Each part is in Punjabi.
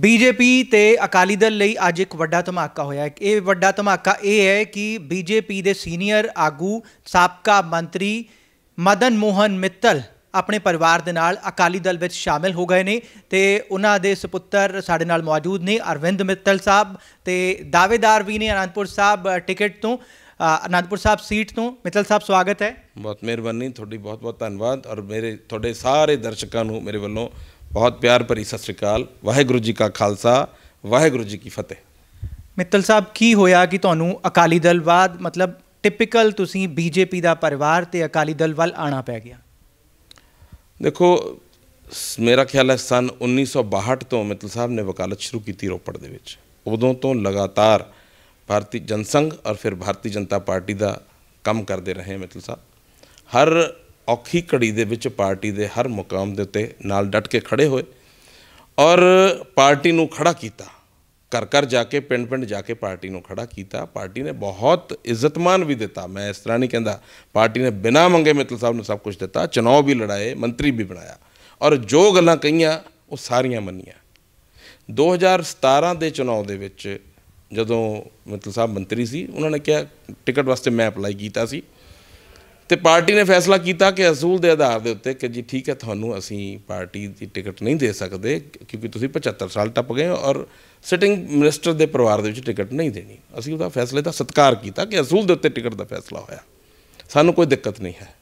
ਬੀਜੇਪੀ ਤੇ ਅਕਾਲੀ ਦਲ ਲਈ ਅੱਜ ਇੱਕ ਵੱਡਾ ਧਮਾਕਾ ਹੋਇਆ ਹੈ ਇਹ ਵੱਡਾ ਧਮਾਕਾ ਇਹ ਹੈ ਕਿ ਬੀਜੇਪੀ ਦੇ ਸੀਨੀਅਰ ਆਗੂ ਸਾਬਕਾ ਮੰਤਰੀ ਮਦਨ ਮੋਹਨ ਮਿੱਤਲ ਆਪਣੇ ਪਰਿਵਾਰ ਦੇ ਨਾਲ ਅਕਾਲੀ ਦਲ ਵਿੱਚ ਸ਼ਾਮਿਲ ਹੋ ਗਏ ਨੇ ਤੇ ਉਹਨਾਂ ਦੇ ਸੁਪੁੱਤਰ ਸਾਡੇ ਨਾਲ ਮੌਜੂਦ ਨੇ ਅਰਵਿੰਦ ਮਿੱਤਲ ਸਾਹਿਬ ਤੇ ਦਾਵੇਦਾਰ ਵੀ ਨੇ ਅਨੰਦਪੁਰ ਸਾਹਿਬ ਟਿਕਟ ਤੋਂ ਅਨੰਦਪੁਰ ਸਾਹਿਬ ਸੀਟ ਤੋਂ ਮਿੱਤਲ ਸਾਹਿਬ ਸਵਾਗਤ ਹੈ ਬਹੁਤ ਮਿਹਰਬਾਨੀ ਤੁਹਾਡੀ ਬਹੁਤ ਬਹੁਤ ਧੰਨਵਾਦ ਔਰ ਮੇਰੇ ਤੁਹਾਡੇ ਸਾਰੇ ਦਰਸ਼ਕਾਂ ਨੂੰ ਮੇਰੇ ਵੱਲੋਂ ਬਹੁਤ ਪਿਆਰ ਭਰੀ ਸਤਿ ਸ੍ਰੀ ਅਕਾਲ ਵਾਹਿਗੁਰੂ ਜੀ ਕਾ ਖਾਲਸਾ ਵਾਹਿਗੁਰੂ ਜੀ ਕੀ ਫਤਿਹ ਮਿੱਤਲ ਸਾਹਿਬ ਕੀ ਹੋਇਆ ਕਿ ਤੁਹਾਨੂੰ ਅਕਾਲੀ ਦਲ ਬਾਦ ਮਤਲਬ ਟਿਪੀਕਲ ਤੁਸੀਂ ਬੀਜੇਪੀ ਦਾ ਪਰਿਵਾਰ ਤੇ ਅਕਾਲੀ ਦਲ ਵੱਲ ਆਣਾ ਪੈ ਗਿਆ ਦੇਖੋ ਮੇਰਾ ਖਿਆਲ ਹੈ ਸਨ 1962 ਤੋਂ ਮਿੱਤਲ ਸਾਹਿਬ ਨੇ ਵਕਾਲਤ ਸ਼ੁਰੂ ਕੀਤੀ ਰੋਪੜ ਦੇ ਵਿੱਚ ਉਦੋਂ ਤੋਂ ਲਗਾਤਾਰ ਭਾਰਤੀ ਜਨਸੰਘ ਔਰ ਫਿਰ ਭਾਰਤੀ ਜਨਤਾ ਪਾਰਟੀ ਦਾ ਕੰਮ ਕਰਦੇ ਰਹੇ ਮਿੱਤਲ ਸਾਹਿਬ ਹਰ ਔਖੀ ਘੜੀ ਦੇ ਵਿੱਚ ਪਾਰਟੀ ਦੇ ਹਰ ਮੁਕਾਮ ਦੇ ਉੱਤੇ ਨਾਲ ਡਟ ਕੇ ਖੜੇ ਹੋਏ ਔਰ ਪਾਰਟੀ ਨੂੰ ਖੜਾ ਕੀਤਾ ਘਰ ਘਰ ਜਾ ਕੇ ਪਿੰਡ ਪਿੰਡ ਜਾ ਕੇ ਪਾਰਟੀ ਨੂੰ ਖੜਾ ਕੀਤਾ ਪਾਰਟੀ ਨੇ ਬਹੁਤ ਇੱਜ਼ਤਮਾਨ ਵੀ ਦਿੱਤਾ ਮੈਂ ਇਸ ਤਰ੍ਹਾਂ ਨਹੀਂ ਕਹਿੰਦਾ ਪਾਰਟੀ ਨੇ ਬਿਨਾ ਮੰਗੇ ਮਿੱਤਲ ਸਾਹਿਬ ਨੂੰ ਸਭ ਕੁਝ ਦਿੱਤਾ ਚੁਣਾਵ ਵੀ ਲੜਾਏ ਮੰਤਰੀ ਵੀ ਬਣਾਇਆ ਔਰ ਜੋ ਗੱਲਾਂ ਕਹੀਆਂ ਉਹ ਸਾਰੀਆਂ ਮੰਨੀਆਂ 2017 ਦੇ ਚੁਣਾਵ ਦੇ ਵਿੱਚ ਜਦੋਂ ਮਿੱਤਲ ਸਾਹਿਬ ਮੰਤਰੀ ਸੀ ਉਹਨਾਂ ਨੇ ਕਿਹਾ ਟਿਕਟ ਵਾਸਤੇ ਮੈਂ ਅਪਲਾਈ ਕੀਤਾ ਸੀ ਤੇ ਪਾਰਟੀ ਨੇ ਫੈਸਲਾ ਕੀਤਾ ਕਿ ਅਸੂਲ ਦੇ ਆਧਾਰ ਦੇ ਉੱਤੇ ਕਿ ਜੀ ਠੀਕ ਹੈ ਤੁਹਾਨੂੰ ਅਸੀਂ ਪਾਰਟੀ ਦੀ ਟਿਕਟ ਨਹੀਂ ਦੇ ਸਕਦੇ ਕਿਉਂਕਿ ਤੁਸੀਂ 75 ਸਾਲ ਟੱਪ ਗਏ ਔਰ ਸਿਟਿੰਗ ਮਿਨਿਸਟਰ ਦੇ ਪਰਿਵਾਰ ਦੇ ਵਿੱਚ ਟਿਕਟ ਨਹੀਂ ਦੇਣੀ ਅਸੀਂ ਉਹਦਾ ਫੈਸਲੇ ਦਾ ਸਤਿਕਾਰ ਕੀਤਾ ਕਿ ਅਸੂਲ ਦੇ ਉੱਤੇ ਟਿਕਟ ਦਾ ਫੈਸਲਾ ਹੋਇਆ ਸਾਨੂੰ ਕੋਈ ਦਿੱਕਤ ਨਹੀਂ ਹੈ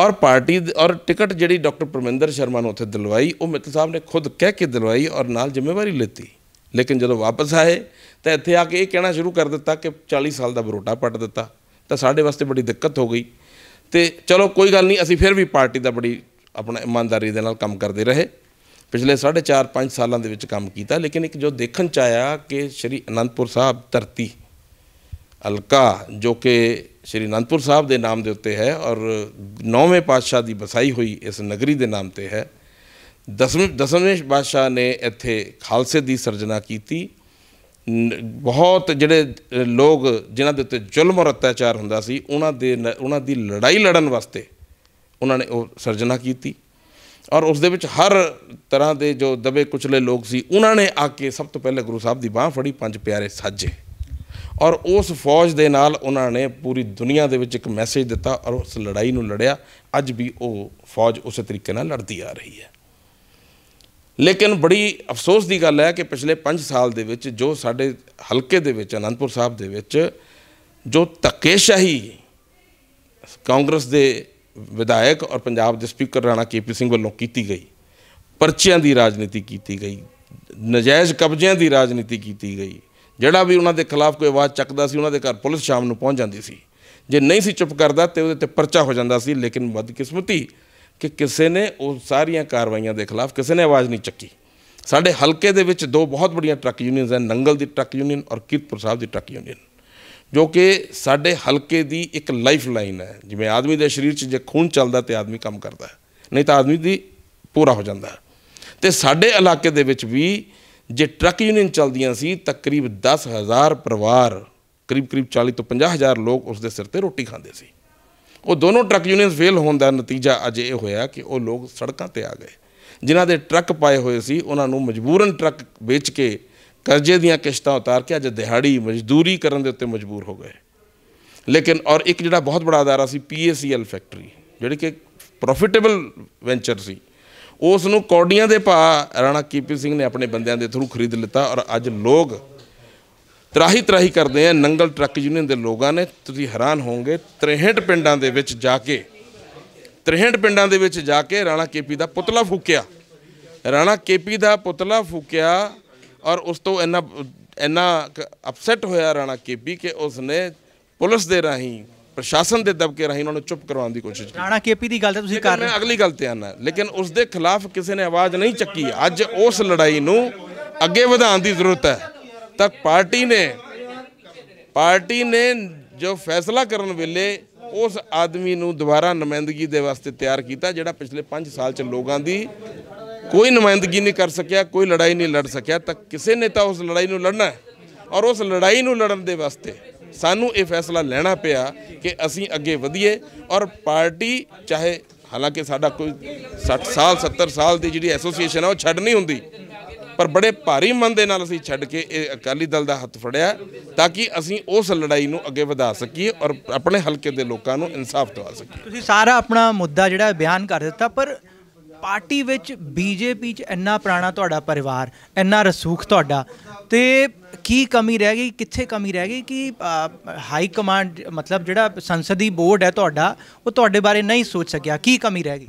ਔਰ ਪਾਰਟੀ ਔਰ ਟਿਕਟ ਜਿਹੜੀ ਡਾਕਟਰ ਪਰਮਿੰਦਰ ਸ਼ਰਮਾ ਨੂੰ ਉੱਥੇ ਦਿਲਵਾਈ ਉਹ ਮਿੱਤਲ ਸਾਹਿਬ ਨੇ ਖੁਦ ਕਹਿ ਕੇ ਦਿਲਵਾਈ ਔਰ ਨਾਲ ਜ਼ਿੰਮੇਵਾਰੀ ਲਈਤੀ ਲੇਕਿਨ ਜਦੋਂ ਵਾਪਸ ਆਏ ਤਾਂ ਇੱਥੇ ਆ ਕੇ ਇਹ ਕਹਿਣਾ ਸ਼ੁਰੂ ਕਰ ਦਿੱਤਾ ਕਿ 40 ਸਾਲ ਦਾ ਬਰੋਟਾ ਪੱਟ ਦਿੱਤਾ ਤਾਂ ਸਾਡੇ ਵਾਸਤੇ ਬੜੀ ਦਿੱਕਤ ਹੋ ਗਈ ਤੇ ਚਲੋ ਕੋਈ ਗੱਲ ਨਹੀਂ ਅਸੀਂ ਫਿਰ ਵੀ ਪਾਰਟੀ ਦਾ ਬੜੀ ਆਪਣਾ ਇਮਾਨਦਾਰੀ ਦੇ ਨਾਲ ਕੰਮ ਕਰਦੇ ਰਹੇ ਪਿਛਲੇ 4.5 5 ਸਾਲਾਂ ਦੇ ਵਿੱਚ ਕੰਮ ਕੀਤਾ ਲੇਕਿਨ ਇੱਕ ਜੋ ਦੇਖਣ ਚ ਆਇਆ ਕਿ ਸ਼੍ਰੀ ਅਨੰਦਪੁਰ ਸਾਹਿਬ ਧਰਤੀ ਅਲਕਾ ਜੋ ਕਿ ਸ਼੍ਰੀ ਅਨੰਦਪੁਰ ਸਾਹਿਬ ਦੇ ਨਾਮ ਦੇ ਉੱਤੇ ਹੈ ਔਰ ਨੌਵੇਂ ਪਾਤਸ਼ਾਹ ਦੀ ਬਸਾਈ ਹੋਈ ਇਸ ਨਗਰੀ ਦੇ ਨਾਮ ਤੇ ਹੈ ਦਸਵੇਂ ਦਸਵੇਂ ਪਾਤਸ਼ਾਹ ਨੇ ਇੱਥੇ ਖਾਲਸੇ ਦੀ ਸਿਰਜਣਾ ਕੀਤੀ ਬਹੁਤ ਜਿਹੜੇ ਲੋਕ ਜਿਨ੍ਹਾਂ ਦੇ ਉੱਤੇ ਜ਼ੁਲਮ ਔਰ ਅਤਿਆਚਾਰ ਹੁੰਦਾ ਸੀ ਉਹਨਾਂ ਦੇ ਉਹਨਾਂ ਦੀ ਲੜਾਈ ਲੜਨ ਵਾਸਤੇ ਉਹਨਾਂ ਨੇ ਉਹ ਸਿਰਜਣਾ ਕੀਤੀ ਔਰ ਉਸ ਦੇ ਵਿੱਚ ਹਰ ਤਰ੍ਹਾਂ ਦੇ ਜੋ ਦਬੇ ਕੁਚਲੇ ਲੋਕ ਸੀ ਉਹਨਾਂ ਨੇ ਆ ਕੇ ਸਭ ਤੋਂ ਪਹਿਲੇ ਗੁਰੂ ਸਾਹਿਬ ਦੀ ਬਾਹ ਫੜੀ ਪੰਜ ਪਿਆਰੇ ਸਾਜੇ ਔਰ ਉਸ ਫੌਜ ਦੇ ਨਾਲ ਉਹਨਾਂ ਨੇ ਪੂਰੀ ਦੁਨੀਆ ਦੇ ਵਿੱਚ ਇੱਕ ਮੈਸੇਜ ਦਿੱਤਾ ਔਰ ਉਸ ਲੜਾਈ ਨੂੰ ਲੜਿਆ ਅੱਜ ਵੀ ਉਹ ਫੌਜ ਉਸੇ ਤਰੀਕੇ ਨਾਲ ਲੜਦੀ ਆ ਰਹੀ ਹੈ ਲੇਕਿਨ ਬੜੀ ਅਫਸੋਸ ਦੀ ਗੱਲ ਹੈ ਕਿ ਪਿਛਲੇ 5 ਸਾਲ ਦੇ ਵਿੱਚ ਜੋ ਸਾਡੇ ਹਲਕੇ ਦੇ ਵਿੱਚ ਅਨੰਦਪੁਰ ਸਾਹਿਬ ਦੇ ਵਿੱਚ ਜੋ ਤਕੇਸ਼ਾਹੀ ਕਾਂਗਰਸ ਦੇ ਵਿਧਾਇਕ ਔਰ ਪੰਜਾਬ ਦੇ ਸਪੀਕਰ ਰਾਣਾ ਕੇਪੀ ਸਿੰਘ ਵੱਲੋਂ ਕੀਤੀ ਗਈ ਪਰਚਿਆਂ ਦੀ ਰਾਜਨੀਤੀ ਕੀਤੀ ਗਈ ਨਜਾਇਜ਼ ਕਬਜ਼ਿਆਂ ਦੀ ਰਾਜਨੀਤੀ ਕੀਤੀ ਗਈ ਜਿਹੜਾ ਵੀ ਉਹਨਾਂ ਦੇ ਖਿਲਾਫ ਕੋਈ ਆਵਾਜ਼ ਚੱਕਦਾ ਸੀ ਉਹਨਾਂ ਦੇ ਘਰ ਪੁਲਿਸ ਸ਼ਾਮ ਨੂੰ ਪਹੁੰਚ ਜਾਂਦੀ ਸੀ ਜੇ ਨਹੀਂ ਸੀ ਚੁੱਪ ਕਰਦਾ ਤੇ ਉਹਦੇ ਤੇ ਪਰਚਾ ਹੋ ਜਾਂਦਾ ਸੀ ਲੇਕਿਨ ਬਦਕਿਸਮਤੀ ਕਿ ਕਿਸੇ ਨੇ ਉਹ ਸਾਰੀਆਂ ਕਾਰਵਾਈਆਂ ਦੇ ਖਿਲਾਫ ਕਿਸੇ ਨੇ ਆਵਾਜ਼ ਨਹੀਂ ਚੱਕੀ ਸਾਡੇ ਹਲਕੇ ਦੇ ਵਿੱਚ ਦੋ ਬਹੁਤ ਵੱਡੀਆਂ ਟਰੱਕ ਯੂਨੀਅਨਸ ਹਨ ਨੰਗਲ ਦੀ ਟਰੱਕ ਯੂਨੀਅਨ ਔਰ ਕੀਰਤਪੁਰ ਸਾਹਿਬ ਦੀ ਟਰੱਕ ਯੂਨੀਅਨ ਜੋ ਕਿ ਸਾਡੇ ਹਲਕੇ ਦੀ ਇੱਕ ਲਾਈਫ ਲਾਈਨ ਹੈ ਜਿਵੇਂ ਆਦਮੀ ਦੇ ਸਰੀਰ 'ਚ ਜੇ ਖੂਨ ਚੱਲਦਾ ਤੇ ਆਦਮੀ ਕੰਮ ਕਰਦਾ ਹੈ ਨਹੀਂ ਤਾਂ ਆਦਮੀ ਦੀ ਪੂਰਾ ਹੋ ਜਾਂਦਾ ਹੈ ਤੇ ਸਾਡੇ ਇਲਾਕੇ ਦੇ ਵਿੱਚ ਵੀ ਜੇ ਟਰੱਕ ਯੂਨੀਅਨ ਚੱਲਦੀਆਂ ਸੀ ਤਕਰੀਬ 10000 ਪਰਿਵਾਰ ਕਰੀਬ ਕਰੀਬ 40 ਤੋਂ 50000 ਲੋਕ ਉਸ ਦੇ ਸਿਰ ਤੇ ਰੋਟੀ ਖਾਂਦੇ ਸੀ ਉਹ ਦੋਨੋਂ ਟਰੱਕ ਯੂਨੀਅਨਸ ਫੇਲ ਹੋਣ ਦਾ ਨਤੀਜਾ ਅੱਜ ਇਹ ਹੋਇਆ ਕਿ ਉਹ ਲੋਕ ਸੜਕਾਂ ਤੇ ਆ ਗਏ ਜਿਨ੍ਹਾਂ ਦੇ ਟਰੱਕ ਪਾਏ ਹੋਏ ਸੀ ਉਹਨਾਂ ਨੂੰ ਮਜਬੂਰਨ ਟਰੱਕ ਵੇਚ ਕੇ ਕਰਜ਼ੇ ਦੀਆਂ ਕਿਸ਼ਤਾਂ ਉਤਾਰ ਕੇ ਅੱਜ ਦਿਹਾੜੀ ਮਜ਼ਦੂਰੀ ਕਰਨ ਦੇ ਉੱਤੇ ਮਜਬੂਰ ਹੋ ਗਏ ਲੇਕਿਨ ਔਰ ਇੱਕ ਜਿਹੜਾ ਬਹੁਤ ਵੱਡਾ ਅਦਾਰਾ ਸੀ ਪੀਏਸੀਐਲ ਫੈਕਟਰੀ ਜਿਹੜੀ ਕਿ ਪ੍ਰੋਫਿਟੇਬਲ ਵੈਂਚਰ ਸੀ ਉਸ ਨੂੰ ਕੌਡੀਆਂ ਦੇ ਭਾ ਰਾਣਾ ਕੀਪੀ ਸਿੰਘ ਨੇ ਆਪਣੇ ਬੰਦਿਆਂ ਦੇ ਥਰੂ ਖਰੀਦ ਲਿੱਤਾ ਔਰ ਅੱਜ ਲੋਕ ਤਰਾਹੀ ਤਰਾਹੀ ਕਰਦੇ ਆ ਨੰਗਲ ਟਰੱਕ ਯੂਨੀਅਨ ਦੇ ਲੋਕਾਂ ਨੇ ਤੁਸੀਂ ਹੈਰਾਨ ਹੋਵੋਗੇ 63 ਪਿੰਡਾਂ ਦੇ ਵਿੱਚ ਜਾ ਕੇ 63 ਪਿੰਡਾਂ ਦੇ ਵਿੱਚ ਜਾ ਕੇ ਰਾਣਾ ਕੇਪੀ ਦਾ ਪੁਤਲਾ ਫੂਕਿਆ ਰਾਣਾ ਕੇਪੀ ਦਾ ਪੁਤਲਾ ਫੂਕਿਆ ਔਰ ਉਸ ਤੋਂ ਇੰਨਾ ਇੰਨਾ ਅਪਸੈਟ ਹੋਇਆ ਰਾਣਾ ਕੇਪੀ ਕਿ ਉਸਨੇ ਪੁਲਿਸ ਦੇ ਰਾਹੀਂ ਪ੍ਰਸ਼ਾਸਨ ਦੇ ਦਬਕੇ ਰਾਹੀਂ ਉਹਨਾਂ ਨੂੰ ਚੁੱਪ ਕਰਵਾਉਣ ਦੀ ਕੋਸ਼ਿਸ਼ ਕੀਤੀ ਰਾਣਾ ਕੇਪੀ ਦੀ ਗੱਲ ਤਾਂ ਤੁਸੀਂ ਕਰ ਰਹੇ ਹੋ ਅਗਲੀ ਗੱਲ ਤੇ ਆਣਾ ਲੇਕਿਨ ਉਸ ਦੇ ਖਿਲਾਫ ਕਿਸੇ ਨੇ ਆਵਾਜ਼ ਨਹੀਂ ਚੱਕੀ ਅੱਜ ਉਸ ਲੜਾਈ ਨੂੰ ਅੱਗੇ ਵਧਾਉਣ ਦੀ ਜ਼ਰੂਰਤ ਹੈ ਤਾਂ ਪਾਰਟੀ ਨੇ ਪਾਰਟੀ ਨੇ ਜੋ ਫੈਸਲਾ ਕਰਨ ਵੇਲੇ ਉਸ ਆਦਮੀ ਨੂੰ ਦੁਬਾਰਾ ਨੁਮਾਇੰਦਗੀ ਦੇ ਵਾਸਤੇ ਤਿਆਰ ਕੀਤਾ ਜਿਹੜਾ ਪਿਛਲੇ 5 ਸਾਲ ਚ ਲੋਕਾਂ ਦੀ ਕੋਈ ਨੁਮਾਇੰਦਗੀ ਨਹੀਂ ਕਰ ਸਕਿਆ ਕੋਈ ਲੜਾਈ ਨਹੀਂ ਲੜ ਸਕਿਆ ਤਾਂ ਕਿਸੇ ਨੇ ਤਾਂ ਉਸ ਲੜਾਈ ਨੂੰ ਲੜਨਾ ਹੈ ਔਰ ਉਸ ਲੜਾਈ ਨੂੰ ਲੜਨ ਦੇ ਵਾਸਤੇ ਸਾਨੂੰ ਇਹ ਫੈਸਲਾ ਲੈਣਾ ਪਿਆ ਕਿ ਅਸੀਂ ਅੱਗੇ ਵਧੀਏ ਔਰ ਪਾਰਟੀ ਚਾਹੇ ਹਾਲਾਂਕਿ ਸਾਡਾ ਕੋਈ 60 ਸਾਲ 70 ਸਾਲ ਦੀ ਜਿਹੜੀ ਐਸੋਸੀਏਸ਼ਨ ਹੈ ਉਹ ਛੱਡ ਨਹੀਂ ਹੁੰਦੀ ਪਰ ਬੜੇ ਭਾਰੀ ਮਨ ਦੇ ਨਾਲ ਅਸੀਂ ਛੱਡ ਕੇ ਇਹ ਅਕਾਲੀ ਦਲ ਦਾ ਹੱਥ ਫੜਿਆ ਤਾਂ ਕਿ ਅਸੀਂ ਉਸ ਲੜਾਈ ਨੂੰ ਅੱਗੇ ਵਧਾ ਸਕੀਏ ਔਰ ਆਪਣੇ ਹਲਕੇ ਦੇ ਲੋਕਾਂ ਨੂੰ ਇਨਸਾਫ ਦਿਵਾ ਸਕੀਏ ਤੁਸੀਂ ਸਾਰਾ ਆਪਣਾ ਮੁੱਦਾ ਜਿਹੜਾ ਬਿਆਨ ਕਰ ਦਿੱਤਾ ਪਰ ਪਾਰਟੀ ਵਿੱਚ ਬੀਜੇਪੀ 'ਚ ਇੰਨਾ ਪੁਰਾਣਾ ਤੁਹਾਡਾ ਪਰਿਵਾਰ ਇੰਨਾ ਰਸੂਖ ਤੁਹਾਡਾ ਤੇ ਕੀ ਕਮੀ ਰਹਿ ਗਈ ਕਿੱਥੇ ਕਮੀ ਰਹਿ ਗਈ ਕਿ ਹਾਈ ਕਮਾਂਡ ਮਤਲਬ ਜਿਹੜਾ ਸੰਸਦੀ ਬੋਰਡ ਹੈ ਤੁਹਾਡਾ ਉਹ ਤੁਹਾਡੇ ਬਾਰੇ ਨਹੀਂ ਸੋਚ ਸਕਿਆ ਕੀ ਕਮੀ ਰਹਿ ਗਈ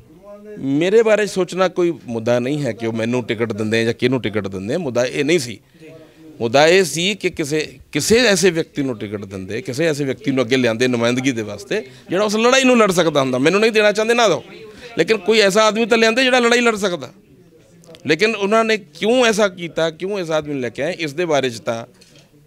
ਮੇਰੇ ਬਾਰੇ ਸੋਚਣਾ ਕੋਈ ਮੁੱਦਾ ਨਹੀਂ ਹੈ ਕਿ ਉਹ ਮੈਨੂੰ ਟਿਕਟ ਦਿੰਦੇ ਆ ਜਾਂ ਕਿਹਨੂੰ ਟਿਕਟ ਦਿੰਦੇ ਆ ਮੁੱਦਾ ਇਹ ਨਹੀਂ ਸੀ ਮੁੱਦਾ ਇਹ ਸੀ ਕਿ ਕਿਸੇ ਕਿਸੇ ਐਸੇ ਵਿਅਕਤੀ ਨੂੰ ਟਿਕਟ ਦਿੰਦੇ ਕਿਸੇ ਐਸੇ ਵਿਅਕਤੀ ਨੂੰ ਅੱਗੇ ਲਿਆਂਦੇ ਨੁਮਾਇੰਦਗੀ ਦੇ ਵਾਸਤੇ ਜਿਹੜਾ ਉਸ ਲੜਾਈ ਨੂੰ ਲੜ ਸਕਦਾ ਹੁੰਦਾ ਮੈਨੂੰ ਨਹੀਂ ਦੇਣਾ ਚਾਹੁੰਦੇ ਨਾ ਦੋ ਲੇਕਿਨ ਕੋਈ ਐਸਾ ਆਦਮੀ ਤਾਂ ਲਿਆਂਦੇ ਜਿਹੜਾ ਲੜਾਈ ਲੜ ਸਕਦਾ ਲੇਕਿਨ ਉਹਨਾਂ ਨੇ ਕਿਉਂ ਐਸਾ ਕੀਤਾ ਕਿਉਂ ਇਸ ਆਦਮੀ ਨੂੰ ਲੈ ਕੇ ਆਏ ਇਸ ਦੇ ਬਾਰੇ 'ਚ ਤਾਂ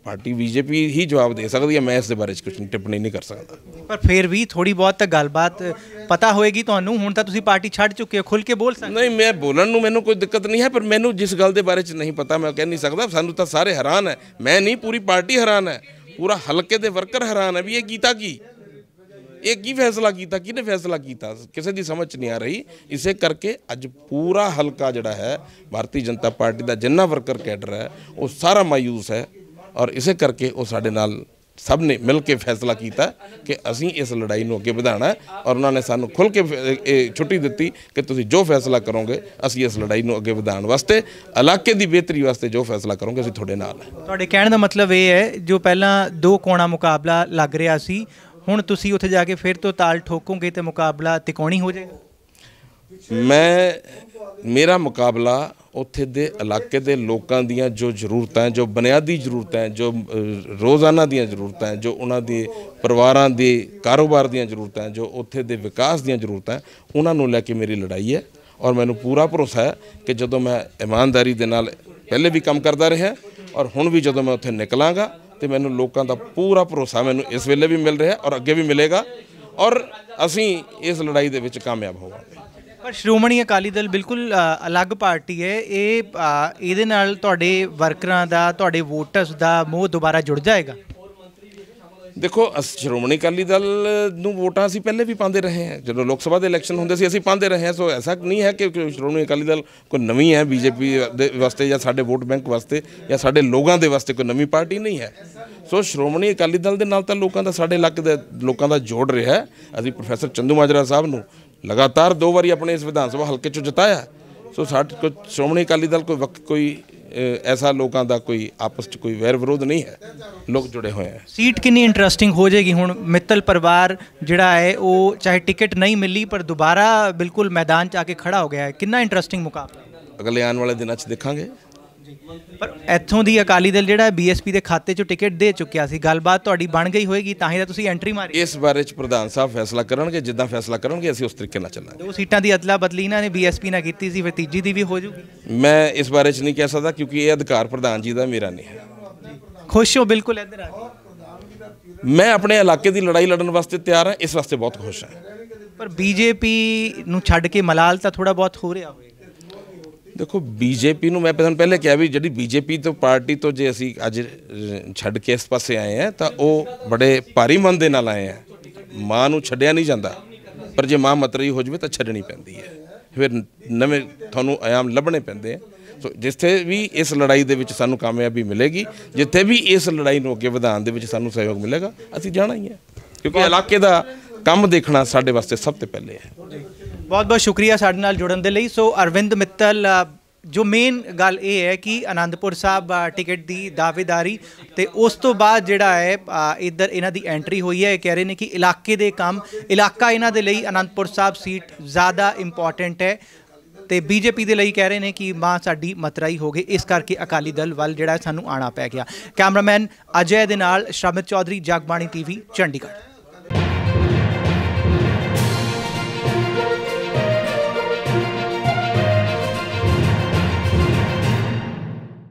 ਪਾਰਟੀ ਬੀਜੇਪੀ ਹੀ ਜਵਾਬ ਦੇ ਸਕਦੀ ਹੈ ਮੈਂ ਇਸ ਦੇ ਬਾਰੇ ਕੁਝ ਟਿੱਪਣੀ ਨਹੀਂ ਕਰ ਸਕਦਾ ਪਰ ਫਿਰ ਵੀ ਥੋੜੀ ਬਹੁਤ ਤਾਂ ਗੱਲਬਾਤ ਪਤਾ ਹੋਏਗੀ ਤੁਹਾਨੂੰ ਹੁਣ ਤਾਂ ਤੁਸੀਂ ਪਾਰਟੀ ਛੱਡ ਚੁੱਕੇ ਹੋ ਖੁੱਲ ਕੇ ਬੋਲ ਸਕਦੇ ਨਹੀਂ ਮੈਂ ਬੋਲਣ ਨੂੰ ਮੈਨੂੰ ਕੋਈ ਦਿੱਕਤ ਨਹੀਂ ਹੈ ਪਰ ਮੈਨੂੰ ਜਿਸ ਗੱਲ ਦੇ ਬਾਰੇ ਵਿੱਚ ਨਹੀਂ ਪਤਾ ਮੈਂ ਕਹਿ ਨਹੀਂ ਸਕਦਾ ਸਾਨੂੰ ਤਾਂ ਸਾਰੇ ਹੈਰਾਨ ਹੈ ਮੈਂ ਨਹੀਂ ਪੂਰੀ ਪਾਰਟੀ ਹੈਰਾਨ ਹੈ ਪੂਰਾ ਹਲਕੇ ਦੇ ਵਰਕਰ ਹੈਰਾਨ ਹੈ ਵੀ ਇਹ ਕੀਤਾ ਕੀ ਇਹ ਕੀ ਫੈਸਲਾ ਕੀਤਾ ਕਿਹਨੇ ਫੈਸਲਾ ਕੀਤਾ ਕਿਸੇ ਦੀ ਸਮਝ ਨਹੀਂ ਆ ਰਹੀ ਇਸੇ ਕਰਕੇ ਅੱਜ ਪੂਰਾ ਹਲਕਾ ਜਿਹੜਾ ਹੈ ਭਾਰਤੀ ਜਨਤਾ ਪਾਰਟੀ ਦਾ ਜਿੰਨਾ ਵਰਕਰ ਕੈਡਰ ਹੈ ਉਹ ਸਾਰਾ ਮਾਯੂਸ ਹੈ ਔਰ ਇਸੇ ਕਰਕੇ ਉਹ ਸਾਡੇ ਨਾਲ ਸਭ ਨੇ ਮਿਲ ਕੇ ਫੈਸਲਾ ਕੀਤਾ ਕਿ ਅਸੀਂ ਇਸ ਲੜਾਈ ਨੂੰ ਅੱਗੇ ਵਧਾਣਾ ਔਰ ਉਹਨਾਂ ਨੇ ਸਾਨੂੰ ਖੁੱਲ ਕੇ ਇਹ ਛੁੱਟੀ ਦਿੱਤੀ ਕਿ ਤੁਸੀਂ ਜੋ ਫੈਸਲਾ ਕਰੋਗੇ ਅਸੀਂ ਇਸ ਲੜਾਈ ਨੂੰ ਅੱਗੇ ਵਧਾਉਣ ਵਾਸਤੇ ਇਲਾਕੇ ਦੀ ਬਿਹਤਰੀ ਵਾਸਤੇ ਜੋ ਫੈਸਲਾ ਕਰੋਗੇ ਅਸੀਂ ਤੁਹਾਡੇ ਨਾਲ ਤੁਹਾਡੇ ਕਹਿਣ ਦਾ ਮਤਲਬ ਇਹ ਹੈ ਜੋ ਪਹਿਲਾਂ ਦੋ ਕੋਣਾ ਮੁਕਾਬਲਾ ਲੱਗ ਰਿਹਾ ਸੀ ਹੁਣ ਤੁਸੀਂ ਉੱਥੇ ਜਾ ਕੇ ਫਿਰ ਤੋਂ ਤਾਲ ਠੋਕੋਗੇ ਤੇ ਮੁਕਾਬਲਾ ਤਿਕੋਣੀ ਹੋ ਜਾਏਗਾ ਮੈਂ ਮੇਰਾ ਮੁਕਾਬਲਾ ਉੱਥੇ ਦੇ ਇਲਾਕੇ ਦੇ ਲੋਕਾਂ ਦੀਆਂ ਜੋ ਜ਼ਰੂਰਤਾਂ ਜੋ ਬੁਨਿਆਦੀ ਜ਼ਰੂਰਤਾਂ ਜੋ ਰੋਜ਼ਾਨਾ ਦੀਆਂ ਜ਼ਰੂਰਤਾਂ ਜੋ ਉਹਨਾਂ ਦੇ ਪਰਿਵਾਰਾਂ ਦੇ ਕਾਰੋਬਾਰ ਦੀਆਂ ਜ਼ਰੂਰਤਾਂ ਜੋ ਉੱਥੇ ਦੇ ਵਿਕਾਸ ਦੀਆਂ ਜ਼ਰੂਰਤਾਂ ਉਹਨਾਂ ਨੂੰ ਲੈ ਕੇ ਮੇਰੀ ਲੜਾਈ ਹੈ ਔਰ ਮੈਨੂੰ ਪੂਰਾ ਭਰੋਸਾ ਹੈ ਕਿ ਜਦੋਂ ਮੈਂ ਇਮਾਨਦਾਰੀ ਦੇ ਨਾਲ ਪਹਿਲੇ ਵੀ ਕੰਮ ਕਰਦਾ ਰਿਹਾ ਔਰ ਹੁਣ ਵੀ ਜਦੋਂ ਮੈਂ ਉੱਥੇ ਨਿਕਲਾਂਗਾ ਤੇ ਮੈਨੂੰ ਲੋਕਾਂ ਦਾ ਪੂਰਾ ਭਰੋਸਾ ਮੈਨੂੰ ਇਸ ਵੇਲੇ ਵੀ ਮਿਲ ਰਿਹਾ ਔਰ ਅੱਗੇ ਵੀ ਮਿਲੇਗਾ ਔਰ ਅਸੀਂ ਇਸ ਲੜਾਈ ਦੇ ਵਿੱਚ ਕਾਮਯਾਬ ਹੋਵਾਂਗੇ ਪਰ ਸ਼੍ਰੋਮਣੀ ਅਕਾਲੀ ਦਲ ਬਿਲਕੁਲ ਅਲੱਗ ਪਾਰਟੀ ਹੈ ਇਹ ਇਹਦੇ ਨਾਲ ਤੁਹਾਡੇ ਵਰਕਰਾਂ ਦਾ ਤੁਹਾਡੇ ਵੋਟਰਸ ਦਾ ਮੋਹ ਦੁਬਾਰਾ ਜੁੜ ਜਾਏਗਾ ਦੇਖੋ ਸ਼੍ਰੋਮਣੀ ਅਕਾਲੀ ਦਲ ਨੂੰ ਵੋਟਾਂ ਅਸੀਂ ਪਹਿਲੇ ਵੀ ਪਾਉਂਦੇ ਰਹੇ ਹਾਂ ਜਦੋਂ ਲੋਕ ਸਭਾ ਦੇ ਇਲੈਕਸ਼ਨ ਹੁੰਦੇ ਸੀ ਅਸੀਂ ਪਾਉਂਦੇ ਰਹੇ ਹਾਂ ਸੋ ਐਸਾ ਨਹੀਂ ਹੈ ਕਿ ਸ਼੍ਰੋਮਣੀ ਅਕਾਲੀ ਦਲ ਕੋਈ ਨਵੀਂ ਹੈ ਬੀਜੇਪੀ ਦੇ ਵਾਸਤੇ ਜਾਂ ਸਾਡੇ ਵੋਟ ਬੈਂਕ ਵਾਸਤੇ ਜਾਂ ਸਾਡੇ ਲੋਕਾਂ ਦੇ ਵਾਸਤੇ ਕੋਈ ਨਵੀਂ ਪਾਰਟੀ ਨਹੀਂ ਹੈ ਸੋ ਸ਼੍ਰੋਮਣੀ ਅਕਾਲੀ ਦਲ ਦੇ ਨਾਲ ਤਾਂ ਲੋਕਾਂ ਦਾ ਸਾਡੇ ਲੱਕ ਦੇ ਲੋਕਾਂ ਦਾ ਜੋੜ ਰਿਹਾ ਅਸੀਂ ਪ੍ਰੋਫੈਸਰ ਚੰਦੂ ਮਾਜਰਾ ਸਾਹਿਬ ਨੂੰ ਲਗਾਤਾਰ ਦੋ ਵਾਰੀ ਆਪਣੇ ਇਸ ਵਿਧਾਨ ਸਭਾ ਹਲਕੇ ਚੋਂ ਜਿਤਾਇਆ ਸੋ ਸਾਡ ਕੋ ਸ਼੍ਰੋਮਣੀ ਅਕਾਲੀ ਦਲ ਕੋਈ ਵਕਤ ਕੋਈ ਐਸਾ ਲੋਕਾਂ ਦਾ ਕੋਈ ਆਪਸ ਚ ਕੋਈ ਵੈਰ ਵਿਰੋਧ ਨਹੀਂ ਹੈ ਲੋਕ ਜੁੜੇ ਹੋਏ ਹੈ ਸੀਟ ਕਿੰਨੀ ਇੰਟਰਸਟਿੰਗ ਹੋ ਜਾਏਗੀ ਹੁਣ ਮਿੱਤਲ ਪਰਿਵਾਰ ਜਿਹੜਾ ਹੈ ਉਹ ਚਾਹੇ ਟਿਕਟ ਨਹੀਂ ਮਿਲੀ ਪਰ ਦੁਬਾਰਾ ਬਿਲਕੁਲ ਮੈਦਾਨ ਚ ਆ ਕੇ ਖੜਾ ਹੋ ਗਿਆ ਹੈ ਕਿੰਨਾ ਇੰਟਰਸਟਿੰਗ ਮੁਕਾਬਲਾ ਅਗਲੇ ਆਉਣ ਵਾਲੇ ਦਿਨਾਂ ਚ ਦੇਖਾਂਗੇ ਪਰ ਇੱਥੋਂ ਦੀ ਅਕਾਲੀ ਦਲ ਜਿਹੜਾ ਬੀਐਸਪੀ ਦੇ ਖਾਤੇ 'ਚੋਂ ਟਿਕਟ ਦੇ ਚੁੱਕਿਆ ਸੀ ਗੱਲਬਾਤ ਤੁਹਾਡੀ ਬਣ ਗਈ ਹੋਏਗੀ ਤਾਂ ਹੀ ਤਾਂ ਤੁਸੀਂ ਐਂਟਰੀ ਮਾਰੀ ਇਸ ਬਾਰੇ 'ਚ ਪ੍ਰਧਾਨ ਸਾਹਿਬ ਫੈਸਲਾ ਕਰਨਗੇ ਜਿੱਦਾਂ ਫੈਸਲਾ ਕਰਨਗੇ ਅਸੀਂ ਉਸ ਤਰੀਕੇ ਨਾਲ ਚੱਲਾਂਗੇ ਦੋ ਸੀਟਾਂ ਦੀ ਅਦਲਾ ਬਦਲੀ ਇਹਨਾਂ ਨੇ ਬੀਐਸਪੀ ਨਾਲ ਕੀਤੀ ਸੀ ਫਿਰ ਤੀਜੀ ਦੀ ਵੀ ਹੋ ਜੂਗੀ ਮੈਂ ਇਸ ਬਾਰੇ 'ਚ ਨਹੀਂ ਕਹਿ ਸਕਦਾ ਕਿਉਂਕਿ ਇਹ ਅਧਿਕਾਰ ਪ੍ਰਧਾਨ ਜੀ ਦਾ ਮੇਰਾ ਨਹੀਂ ਹੈ ਖੁਸ਼ ਹੋ ਬਿਲਕੁਲ ਇੱਧਰ ਆ ਮੈਂ ਆਪਣੇ ਇਲਾਕੇ ਦੀ ਲੜਾਈ ਲੜਨ ਵਾਸਤੇ ਤਿਆਰ ਹਾਂ ਇਸ ਵਾਸਤੇ ਬਹੁਤ ਖੁਸ਼ ਹਾਂ ਪਰ ਬੀਜੇਪੀ ਨੂੰ ਛੱਡ ਕੇ ਮਲਾਲ ਤਾਂ ਥੋੜਾ ਬਹੁਤ ਹੋ ਰਿਹਾ ਹੋਵੇ ਦੇਖੋ ਬੀਜੇਪੀ ਨੂੰ ਮੈਂ ਪਹਿਲਾਂ ਪਹਿਲੇ ਕਿਹਾ ਵੀ ਜਿਹੜੀ ਬੀਜੇਪੀ ਤੋਂ ਪਾਰਟੀ ਤੋਂ ਜੇ ਅਸੀਂ ਅੱਜ ਛੱਡ ਕੇ ਇਸ ਪਾਸੇ ਆਏ ਆ ਤਾਂ ਉਹ ਬੜੇ ਭਾਰੀ ਮਨ ਦੇ ਨਾਲ ਆਏ ਆ ਮਾਂ ਨੂੰ ਛੱਡਿਆ ਨਹੀਂ ਜਾਂਦਾ ਪਰ ਜੇ ਮਾਂ ਮਤਰੀ ਹੋ ਜਵੇ ਤਾਂ ਛੱਡਣੀ ਪੈਂਦੀ ਹੈ ਫਿਰ ਨਵੇਂ ਤੁਹਾਨੂੰ ਆਯਾਮ ਲੱਭਣੇ ਪੈਂਦੇ ਆ ਸੋ ਜਿੱਥੇ ਵੀ ਇਸ ਲੜਾਈ ਦੇ ਵਿੱਚ ਸਾਨੂੰ ਕਾਮਯਾਬੀ ਮਿਲੇਗੀ ਜਿੱਥੇ ਵੀ ਇਸ ਲੜਾਈ ਨੂੰ ਅੱਗੇ ਵਧਾਉਣ ਦੇ ਵਿੱਚ ਸਾਨੂੰ ਸਹਿਯੋਗ ਮਿਲੇਗਾ ਅਸੀਂ ਜਾਣਾ ਹੀ ਹੈ ਕਿਉਂਕਿ ਇਲਾਕੇ ਦਾ ਕੰਮ ਦੇਖਣਾ ਸਾਡੇ ਵਾਸਤੇ ਸਭ ਤੋਂ ਪਹਿਲੇ ਹੈ ਬਹੁਤ ਬਹੁਤ ਸ਼ੁਕਰੀਆ ਸਾਡੇ ਨਾਲ ਜੁੜਨ ਦੇ ਲਈ ਸੋ ਅਰਵਿੰਦ ਮਿੱਤਲ ਜੋ ਮੇਨ ਗੱਲ ਇਹ ਹੈ ਕਿ ਆਨੰਦਪੁਰ ਸਾਹਿਬ ਟਿਕਟ ਦੀ ਦਾਅਵੇਦਾਰੀ ਤੇ ਉਸ ਤੋਂ ਬਾਅਦ ਜਿਹੜਾ ਹੈ ਇੱਧਰ ਇਹਨਾਂ ਦੀ ਐਂਟਰੀ ਹੋਈ ਹੈ ਇਹ ਕਹਿ ਰਹੇ ਨੇ ਕਿ ਇਲਾਕੇ ਦੇ ਕੰਮ ਇਲਾਕਾ ਇਹਨਾਂ ਦੇ ਲਈ ਆਨੰਦਪੁਰ ਸਾਹਿਬ ਸੀਟ ਜ਼ਿਆਦਾ ਇੰਪੋਰਟੈਂਟ ਹੈ ਤੇ ਬੀਜੇਪੀ ਦੇ ਲਈ ਕਹਿ ਰਹੇ ਨੇ ਕਿ ਮਾਂ ਸਾਡੀ ਮਤਰਾਈ ਹੋ ਗਈ ਇਸ ਕਰਕੇ ਅਕਾਲੀ ਦਲ ਵੱਲ ਜਿਹੜਾ ਸਾਨੂੰ ਆਣਾ ਪੈ ਗਿਆ ਕੈਮਰਾਮੈਨ ਅਜੇ ਦੇ ਨਾਲ ਸ਼ਰਮਿਤ ਚੌਧਰੀ ਜਗਬਾਣੀ ਟੀਵੀ ਚੰਡੀਗੜ੍ਹ